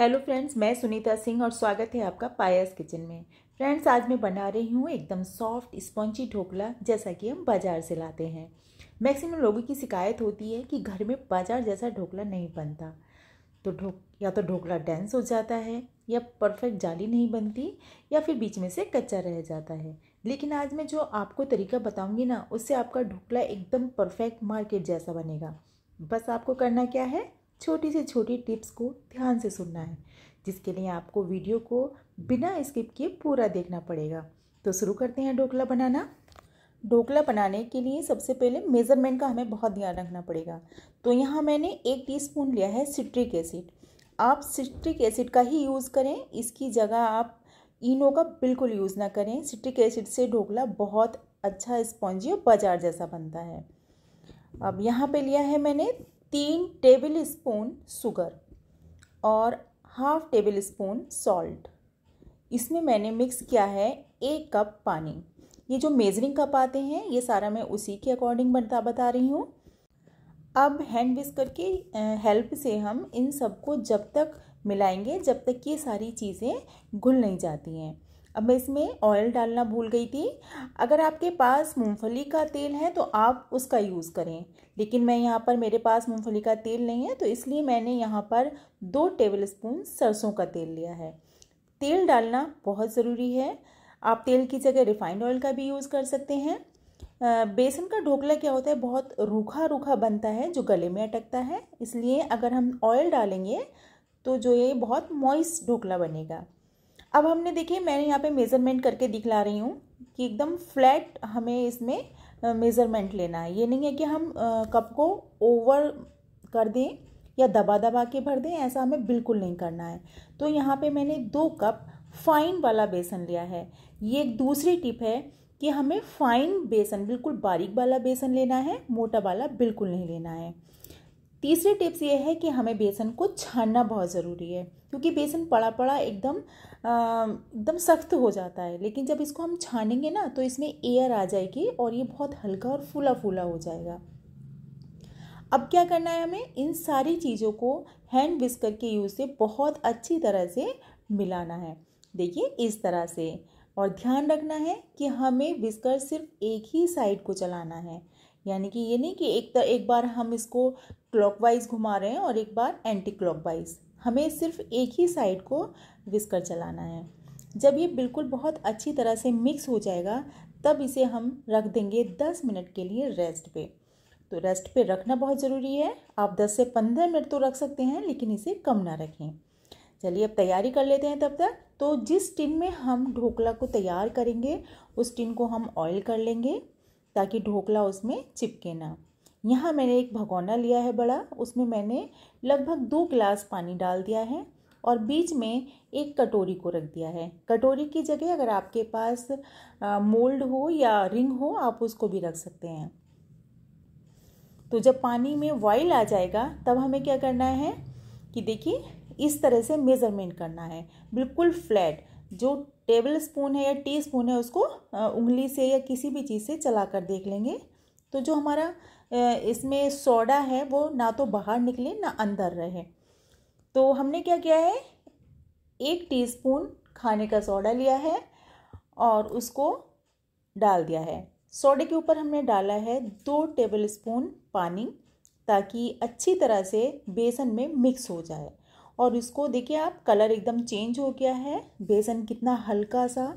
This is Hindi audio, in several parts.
हेलो फ्रेंड्स मैं सुनीता सिंह और स्वागत है आपका पायस किचन में फ्रेंड्स आज मैं बना रही हूँ एकदम सॉफ्ट स्पॉन्ची ढोकला जैसा कि हम बाज़ार से लाते हैं मैक्सिमम लोगों की शिकायत होती है कि घर में बाज़ार जैसा ढोकला नहीं बनता तो ढोक या तो ढोकला डेंस हो जाता है या परफेक्ट जाली नहीं बनती या फिर बीच में से कच्चा रह जाता है लेकिन आज मैं जो आपको तरीका बताऊँगी ना उससे आपका ढोकला एकदम परफेक्ट मार्केट जैसा बनेगा बस आपको करना क्या है छोटी से छोटी टिप्स को ध्यान से सुनना है जिसके लिए आपको वीडियो को बिना स्किप किए पूरा देखना पड़ेगा तो शुरू करते हैं ढोकला बनाना ढोकला बनाने के लिए सबसे पहले मेज़रमेंट का हमें बहुत ध्यान रखना पड़ेगा तो यहाँ मैंने एक टीस्पून लिया है सिट्रिक एसिड आप सिट्रिक एसिड का ही यूज़ करें इसकी जगह आप इनो का बिल्कुल यूज़ ना करें सिट्रिक एसिड से ढोकला बहुत अच्छा स्पॉन्जी और बाजार जैसा बनता है अब यहाँ पे लिया है मैंने तीन टेबल स्पून शुगर और हाफ टेबल स्पून सॉल्ट इसमें मैंने मिक्स किया है एक कप पानी ये जो मेजरिंग कप आते हैं ये सारा मैं उसी के अकॉर्डिंग बता बता रही हूँ अब हैंड विस्कर की हेल्प से हम इन सबको जब तक मिलाएंगे जब तक ये सारी चीज़ें घुल नहीं जाती हैं अब मैं इसमें ऑयल डालना भूल गई थी अगर आपके पास मूंगफली का तेल है तो आप उसका यूज़ करें लेकिन मैं यहाँ पर मेरे पास मूंगफली का तेल नहीं है तो इसलिए मैंने यहाँ पर दो टेबल स्पून सरसों का तेल लिया है तेल डालना बहुत ज़रूरी है आप तेल की जगह रिफाइंड ऑयल का भी यूज़ कर सकते हैं बेसन का ढोकला क्या होता है बहुत रूखा रूखा बनता है जो गले में अटकता है इसलिए अगर हम ऑयल डालेंगे तो जो ये बहुत मॉइस्ट ढोकला बनेगा अब हमने देखिए मैंने यहाँ पे मेज़रमेंट करके दिखला रही हूँ कि एकदम फ्लैट हमें इसमें मेज़रमेंट लेना है ये नहीं है कि हम कप को ओवर कर दें या दबा दबा के भर दें ऐसा हमें बिल्कुल नहीं करना है तो यहाँ पे मैंने दो कप फाइन वाला बेसन लिया है ये एक दूसरी टिप है कि हमें फाइन बेसन बिल्कुल बारीक वाला बेसन लेना है मोटा वाला बिल्कुल नहीं लेना है तीसरी टिप्स ये है कि हमें बेसन को छानना बहुत ज़रूरी है क्योंकि बेसन पड़ा पड़ा एकदम एकदम सख्त हो जाता है लेकिन जब इसको हम छानेंगे ना तो इसमें एयर आ जाएगी और ये बहुत हल्का और फूला फूला हो जाएगा अब क्या करना है हमें इन सारी चीज़ों को हैंड विस्कर के यूज़ से बहुत अच्छी तरह से मिलाना है देखिए इस तरह से और ध्यान रखना है कि हमें विस्कर सिर्फ एक ही साइड को चलाना है यानी कि ये नहीं कि एक तर, एक बार हम इसको क्लॉकवाइज घुमा रहे हैं और एक बार एंटी क्लॉकवाइज हमें सिर्फ एक ही साइड को विस्कर चलाना है जब ये बिल्कुल बहुत अच्छी तरह से मिक्स हो जाएगा तब इसे हम रख देंगे दस मिनट के लिए रेस्ट पे तो रेस्ट पे रखना बहुत ज़रूरी है आप दस से पंद्रह मिनट तो रख सकते हैं लेकिन इसे कम ना रखें चलिए अब तैयारी कर लेते हैं तब तक तो जिस टिन में हम ढोकला को तैयार करेंगे उस टिन को हम ऑयल कर लेंगे ताकि ढोकला उसमें चिपके ना यहाँ मैंने एक भगोना लिया है बड़ा उसमें मैंने लगभग दो गिलास पानी डाल दिया है और बीच में एक कटोरी को रख दिया है कटोरी की जगह अगर आपके पास मोल्ड हो या रिंग हो आप उसको भी रख सकते हैं तो जब पानी में वॉइल आ जाएगा तब हमें क्या करना है कि देखिए इस तरह से मेज़रमेंट करना है बिल्कुल फ्लैट जो टेबल स्पून है या टी स्पून है उसको उंगली से या किसी भी चीज़ से चला कर देख लेंगे तो जो हमारा इसमें सोडा है वो ना तो बाहर निकले ना अंदर रहे तो हमने क्या किया है एक टीस्पून खाने का सोडा लिया है और उसको डाल दिया है सोडे के ऊपर हमने डाला है दो टेबल स्पून पानी ताकि अच्छी तरह से बेसन में मिक्स हो जाए और इसको देखिए आप कलर एकदम चेंज हो गया है बेसन कितना हल्का सा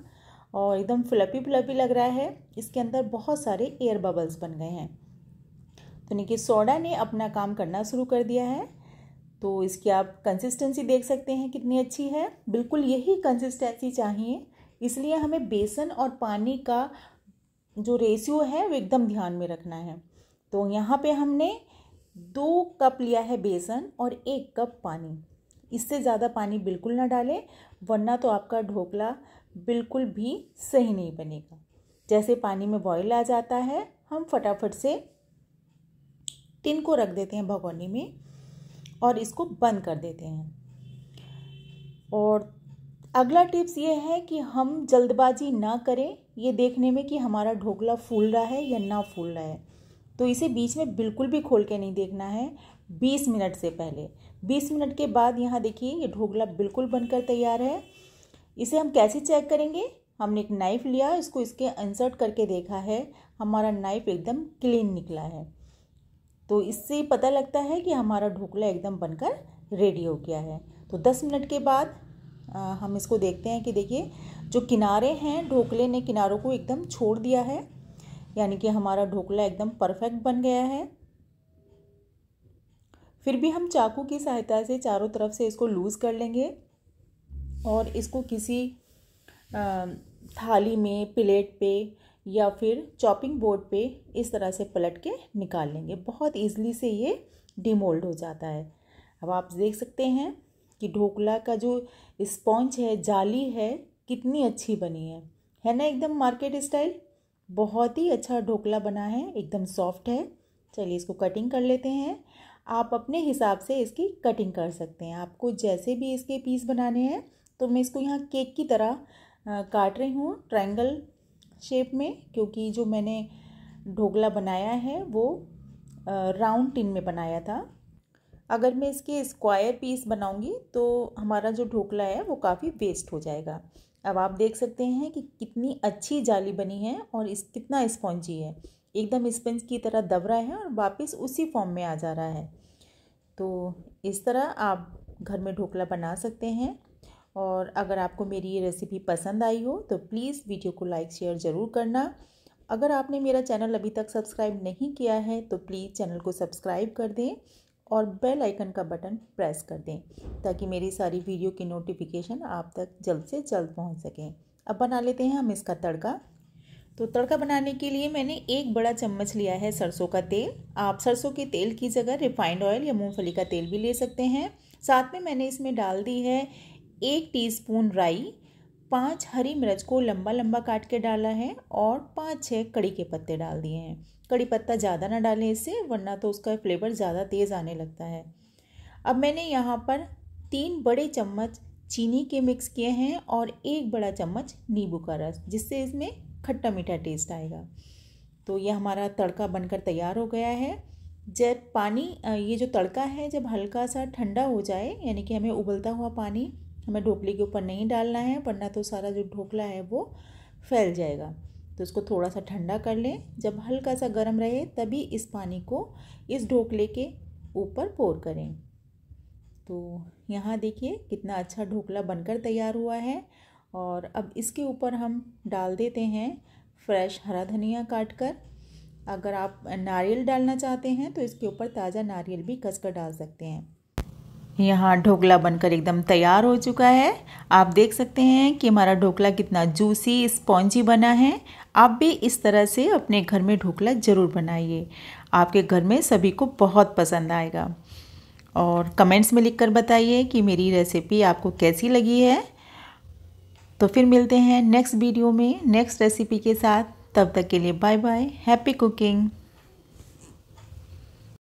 और एकदम फ्लपी फ्लपी लग रहा है इसके अंदर बहुत सारे एयर बबल्स बन गए हैं तो देखिए सोडा ने अपना काम करना शुरू कर दिया है तो इसकी आप कंसिस्टेंसी देख सकते हैं कितनी अच्छी है बिल्कुल यही कंसिस्टेंसी चाहिए इसलिए हमें बेसन और पानी का जो रेशियो है वो एकदम ध्यान में रखना है तो यहाँ पे हमने दो कप लिया है बेसन और एक कप पानी इससे ज़्यादा पानी बिल्कुल ना डालें वरना तो आपका ढोकला बिल्कुल भी सही नहीं बनेगा जैसे पानी में बॉयल आ जाता है हम फटाफट से टिन को रख देते हैं भगोनी में और इसको बंद कर देते हैं और अगला टिप्स ये है कि हम जल्दबाजी ना करें ये देखने में कि हमारा ढोकला फूल रहा है या ना फूल रहा है तो इसे बीच में बिल्कुल भी खोल के नहीं देखना है बीस मिनट से पहले बीस मिनट के बाद यहाँ देखिए ये ढोकला बिल्कुल बनकर तैयार है इसे हम कैसे चेक करेंगे हमने एक नाइफ़ लिया इसको इसके इंसर्ट करके देखा है हमारा नाइफ़ एकदम क्लीन निकला है तो इससे पता लगता है कि हमारा ढोकला एकदम बनकर रेडी हो गया है तो दस मिनट के बाद आ, हम इसको देखते हैं कि देखिए जो किनारे हैं ढोकले ने किनारों को एकदम छोड़ दिया है यानी कि हमारा ढोकला एकदम परफेक्ट बन गया है फिर भी हम चाकू की सहायता से चारों तरफ से इसको लूज़ कर लेंगे और इसको किसी थाली में प्लेट पे या फिर चॉपिंग बोर्ड पे इस तरह से पलट के निकाल लेंगे बहुत ईजली से ये डिमोल्ड हो जाता है अब आप देख सकते हैं कि ढोकला का जो स्पॉन्ज है जाली है कितनी अच्छी बनी है है ना एकदम मार्केट स्टाइल बहुत ही अच्छा ढोकला बना है एकदम सॉफ्ट है चलिए इसको कटिंग कर लेते हैं आप अपने हिसाब से इसकी कटिंग कर सकते हैं आपको जैसे भी इसके पीस बनाने हैं तो मैं इसको यहाँ केक की तरह काट रही हूँ ट्रायंगल शेप में क्योंकि जो मैंने ढोकला बनाया है वो राउंड टिन में बनाया था अगर मैं इसके स्क्वायर पीस बनाऊंगी तो हमारा जो ढोकला है वो काफ़ी वेस्ट हो जाएगा अब आप देख सकते हैं कि कितनी अच्छी जाली बनी है और इस कितना स्पॉन्जी है एकदम स्पंज की तरह दब रहा है और वापस उसी फॉर्म में आ जा रहा है तो इस तरह आप घर में ढोकला बना सकते हैं और अगर आपको मेरी ये रेसिपी पसंद आई हो तो प्लीज़ वीडियो को लाइक शेयर ज़रूर करना अगर आपने मेरा चैनल अभी तक सब्सक्राइब नहीं किया है तो प्लीज़ चैनल को सब्सक्राइब कर दें और बेल आइकन का बटन प्रेस कर दें ताकि मेरी सारी वीडियो की नोटिफिकेशन आप तक जल्द से जल्द पहुंच सकें अब बना लेते हैं हम इसका तड़का तो तड़का बनाने के लिए मैंने एक बड़ा चम्मच लिया है सरसों का तेल आप सरसों के तेल की जगह रिफाइंड ऑयल या मूँगफली का तेल भी ले सकते हैं साथ में मैंने इसमें डाल दी है एक टीस्पून राई पाँच हरी मिर्च को लंबा लंबा काट के डाला है और पाँच छः कड़ी के पत्ते डाल दिए हैं कड़ी पत्ता ज़्यादा ना डालें इससे वरना तो उसका फ्लेवर ज़्यादा तेज़ आने लगता है अब मैंने यहाँ पर तीन बड़े चम्मच चीनी के मिक्स किए हैं और एक बड़ा चम्मच नींबू का रस जिससे इसमें खट्टा मीठा टेस्ट आएगा तो ये हमारा तड़का बनकर तैयार हो गया है जब पानी ये जो तड़का है जब हल्का सा ठंडा हो जाए यानी कि हमें उबलता हुआ पानी हमें ढोकली के ऊपर नहीं डालना है वरना तो सारा जो ढोकला है वो फैल जाएगा तो इसको थोड़ा सा ठंडा कर लें जब हल्का सा गर्म रहे तभी इस पानी को इस ढोकले के ऊपर पोर करें तो यहाँ देखिए कितना अच्छा ढोकला बनकर तैयार हुआ है और अब इसके ऊपर हम डाल देते हैं फ्रेश हरा धनिया काट कर अगर आप नारियल डालना चाहते हैं तो इसके ऊपर ताज़ा नारियल भी कसकर डाल सकते हैं यहाँ ढोकला बनकर एकदम तैयार हो चुका है आप देख सकते हैं कि हमारा ढोकला कितना जूसी स्पॉन्जी बना है आप भी इस तरह से अपने घर में ढोकला ज़रूर बनाइए आपके घर में सभी को बहुत पसंद आएगा और कमेंट्स में लिखकर बताइए कि मेरी रेसिपी आपको कैसी लगी है तो फिर मिलते हैं नेक्स्ट वीडियो में नेक्स्ट रेसिपी के साथ तब तक के लिए बाय बाय हैप्पी कुकिंग